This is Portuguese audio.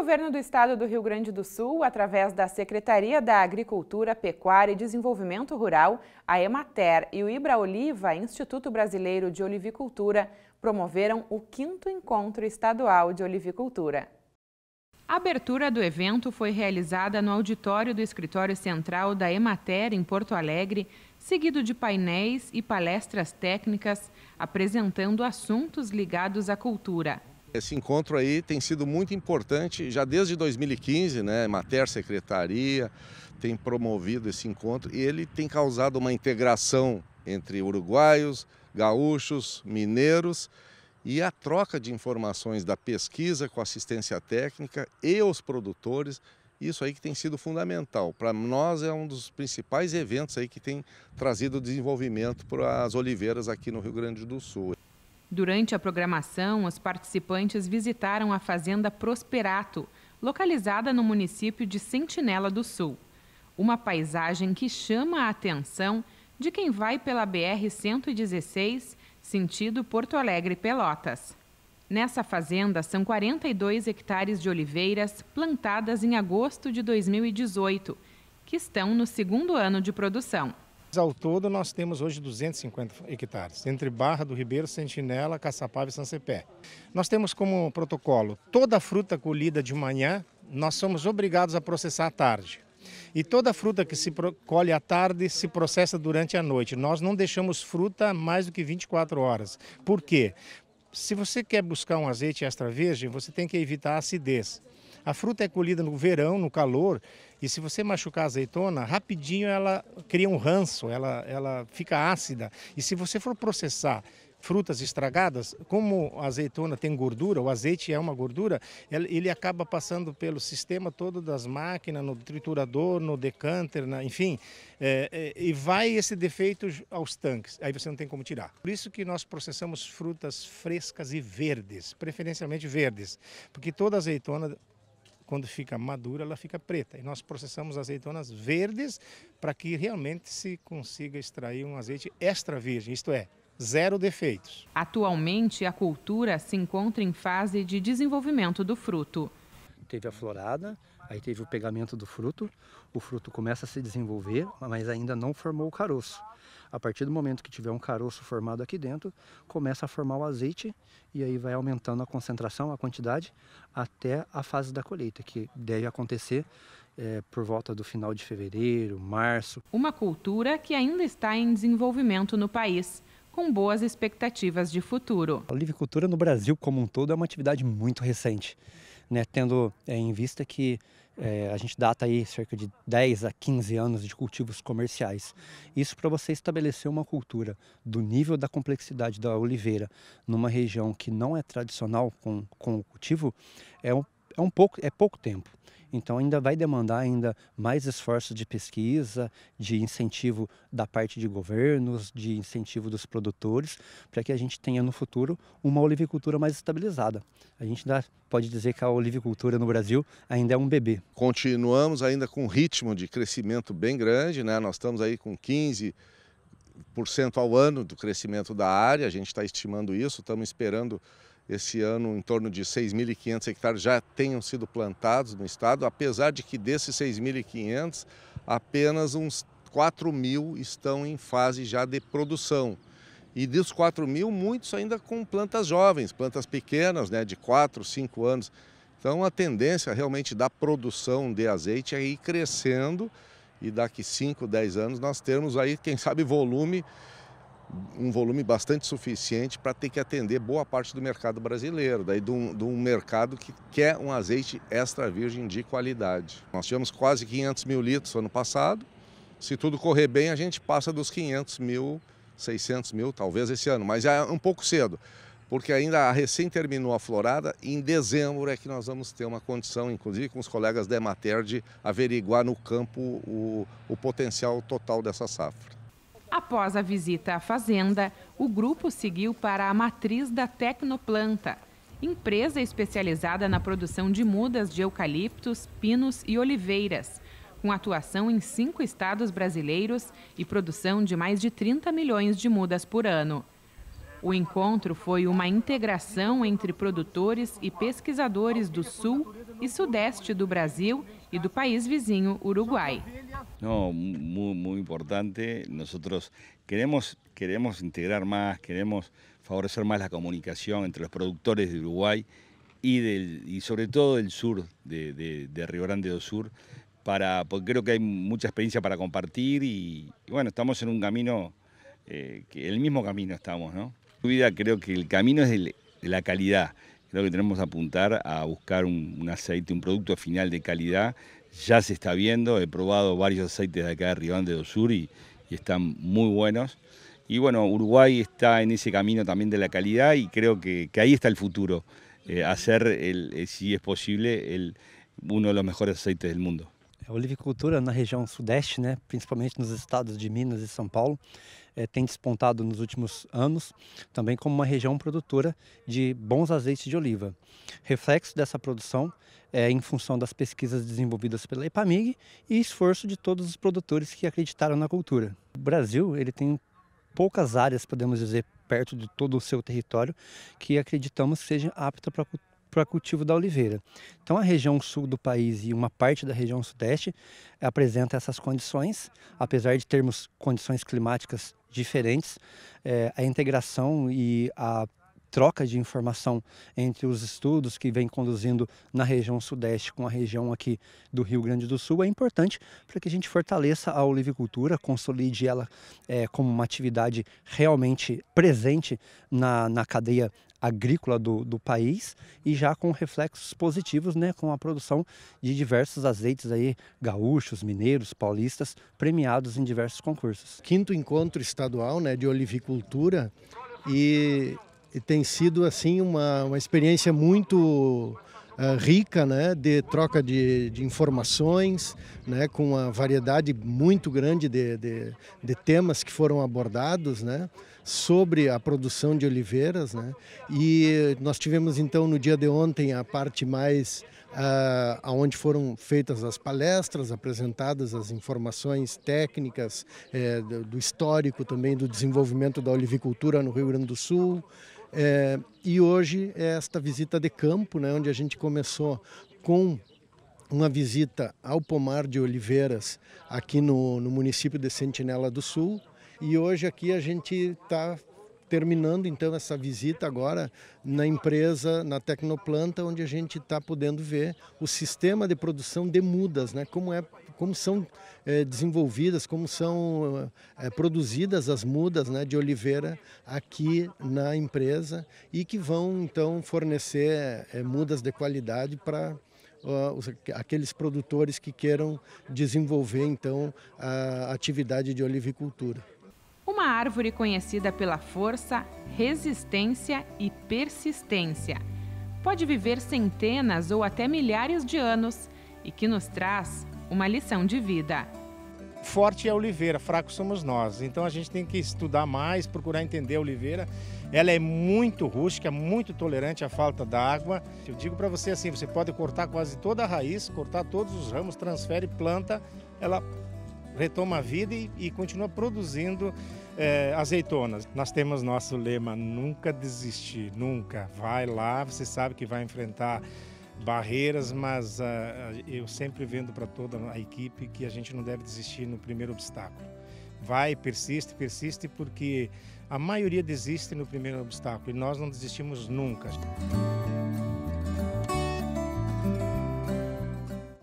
governo do estado do Rio Grande do Sul, através da Secretaria da Agricultura, Pecuária e Desenvolvimento Rural, a Emater e o Ibra Oliva, Instituto Brasileiro de Olivicultura, promoveram o 5 Encontro Estadual de Olivicultura. A abertura do evento foi realizada no auditório do Escritório Central da Emater, em Porto Alegre, seguido de painéis e palestras técnicas apresentando assuntos ligados à cultura. Esse encontro aí tem sido muito importante já desde 2015, né? Mater Secretaria tem promovido esse encontro e ele tem causado uma integração entre uruguaios, gaúchos, mineiros e a troca de informações da pesquisa com assistência técnica e os produtores, isso aí que tem sido fundamental. Para nós é um dos principais eventos aí que tem trazido desenvolvimento para as oliveiras aqui no Rio Grande do Sul. Durante a programação, os participantes visitaram a Fazenda Prosperato, localizada no município de Sentinela do Sul. Uma paisagem que chama a atenção de quem vai pela BR-116, sentido Porto Alegre-Pelotas. Nessa fazenda são 42 hectares de oliveiras plantadas em agosto de 2018, que estão no segundo ano de produção. Ao todo, nós temos hoje 250 hectares, entre Barra do Ribeiro, Sentinela, Caçapava e Sansepé. Nós temos como protocolo toda a fruta colhida de manhã, nós somos obrigados a processar à tarde. E toda fruta que se colhe à tarde se processa durante a noite. Nós não deixamos fruta mais do que 24 horas. Por quê? Se você quer buscar um azeite extra virgem, você tem que evitar a acidez. A fruta é colhida no verão, no calor, e se você machucar a azeitona, rapidinho ela cria um ranço, ela, ela fica ácida. E se você for processar frutas estragadas, como a azeitona tem gordura, o azeite é uma gordura, ele acaba passando pelo sistema todo das máquinas, no triturador, no decanter, na, enfim, é, é, e vai esse defeito aos tanques, aí você não tem como tirar. Por isso que nós processamos frutas frescas e verdes, preferencialmente verdes, porque toda azeitona quando fica madura, ela fica preta. E nós processamos azeitonas verdes para que realmente se consiga extrair um azeite extra virgem, isto é, zero defeitos. Atualmente, a cultura se encontra em fase de desenvolvimento do fruto. Teve a florada, Aí teve o pegamento do fruto, o fruto começa a se desenvolver, mas ainda não formou o caroço. A partir do momento que tiver um caroço formado aqui dentro, começa a formar o azeite e aí vai aumentando a concentração, a quantidade, até a fase da colheita, que deve acontecer é, por volta do final de fevereiro, março. Uma cultura que ainda está em desenvolvimento no país com boas expectativas de futuro. A olivicultura no Brasil como um todo é uma atividade muito recente né, tendo é, em vista que é, a gente data aí cerca de 10 a 15 anos de cultivos comerciais. Isso para você estabelecer uma cultura do nível da complexidade da oliveira numa região que não é tradicional com, com o cultivo, é um é um pouco é pouco tempo. Então ainda vai demandar ainda mais esforços de pesquisa, de incentivo da parte de governos, de incentivo dos produtores, para que a gente tenha no futuro uma olivicultura mais estabilizada. A gente ainda pode dizer que a olivicultura no Brasil ainda é um bebê. Continuamos ainda com um ritmo de crescimento bem grande, né? Nós estamos aí com 15 por cento ao ano do crescimento da área, a gente está estimando isso, estamos esperando esse ano, em torno de 6.500 hectares já tenham sido plantados no estado, apesar de que desses 6.500, apenas uns 4.000 mil estão em fase já de produção. E dos 4.000, mil, muitos ainda com plantas jovens, plantas pequenas, né, de 4, 5 anos. Então a tendência realmente da produção de azeite é ir crescendo e daqui 5, 10 anos nós termos aí, quem sabe, volume um volume bastante suficiente para ter que atender boa parte do mercado brasileiro, daí de um, de um, mercado que quer um azeite extra virgem de qualidade. Nós tivemos quase 500 mil litros ano passado. Se tudo correr bem, a gente passa dos 500 mil, 600 mil, talvez esse ano, mas é um pouco cedo, porque ainda recém terminou a florada. em dezembro é que nós vamos ter uma condição, inclusive com os colegas da Emater, de averiguar no campo o, o potencial total dessa safra. Após a visita à fazenda, o grupo seguiu para a matriz da Tecnoplanta, empresa especializada na produção de mudas de eucaliptos, pinos e oliveiras, com atuação em cinco estados brasileiros e produção de mais de 30 milhões de mudas por ano. O encontro foi uma integração entre produtores e pesquisadores do sul e sudeste do Brasil ...y del país vecino, Uruguay. No, muy, importante. Nosotros queremos, queremos integrar más, queremos favorecer más la comunicación entre los productores de Uruguay y, del, y sobre todo del sur, de, Río Grande do Sur, para, porque creo que hay mucha experiencia para compartir y, bueno, estamos en un camino, eh, que el mismo camino estamos, ¿no? tu vida creo que el camino es de la calidad, Creo que tenemos que apuntar a buscar un, aceite, un producto final de calidad. Ya se está viendo, he probado varios aceites de acá de Ribán de Dosur y, y están muy buenos. Y bueno, Uruguay está en ese camino también de la calidad y creo que, ahí está el futuro, eh, hacer, el, eh, si es posible, el, uno de los mejores aceites del mundo. La olivicultura la región sudeste, principalmente en los estados de Minas y São Paulo, é, tem despontado nos últimos anos também como uma região produtora de bons azeites de oliva. Reflexo dessa produção é em função das pesquisas desenvolvidas pela EPAMIG e esforço de todos os produtores que acreditaram na cultura. O Brasil ele tem poucas áreas, podemos dizer, perto de todo o seu território que acreditamos que seja apta para para cultivo da oliveira. Então a região sul do país e uma parte da região sudeste apresenta essas condições, apesar de termos condições climáticas diferentes, é, a integração e a troca de informação entre os estudos que vem conduzindo na região sudeste com a região aqui do Rio Grande do Sul é importante para que a gente fortaleça a olivicultura, consolide ela é, como uma atividade realmente presente na, na cadeia agrícola do, do país e já com reflexos positivos, né, com a produção de diversos azeites aí, gaúchos, mineiros, paulistas, premiados em diversos concursos. Quinto encontro estadual né, de olivicultura e, e tem sido assim uma, uma experiência muito ah, rica né, de troca de, de, informações, né, com uma variedade muito grande de, de, de temas que foram abordados né, sobre a produção de oliveiras. Né, e nós tivemos então no dia de ontem a parte mais uh, ah, onde foram feitas as palestras, apresentadas as informações técnicas eh, do histórico também do desenvolvimento da olivicultura no Rio Grande do Sul. É, e hoje é esta visita de campo, né, onde a gente começou com uma visita ao Pomar de Oliveiras, aqui no, no município de Sentinela do Sul. E hoje aqui a gente está terminando então essa visita agora na empresa, na Tecnoplanta, onde a gente está podendo ver o sistema de produção de mudas, né? Como é como são é, desenvolvidas, como são é, produzidas as mudas né, de oliveira aqui na empresa e que vão então fornecer é, mudas de qualidade para aqueles produtores que queiram desenvolver então a atividade de olivicultura. Uma árvore conhecida pela força, resistência e persistência. Pode viver centenas ou até milhares de anos e que nos traz uma lição de vida. Forte é a Oliveira, fraco somos nós. Então a gente tem que estudar mais, procurar entender a Oliveira. Ela é muito rústica, muito tolerante à falta d'água. Eu digo para você assim, você pode cortar quase toda a raiz, cortar todos os ramos, transfere planta, ela retoma a vida e, e continua produzindo é, azeitonas. Nós temos nosso lema: nunca desistir, nunca. Vai lá, você sabe que vai enfrentar barreiras, mas uh, eu sempre vendo para toda a equipe que a gente não deve desistir no primeiro obstáculo. Vai, persiste, persiste, porque a maioria desiste no primeiro obstáculo e nós não desistimos nunca.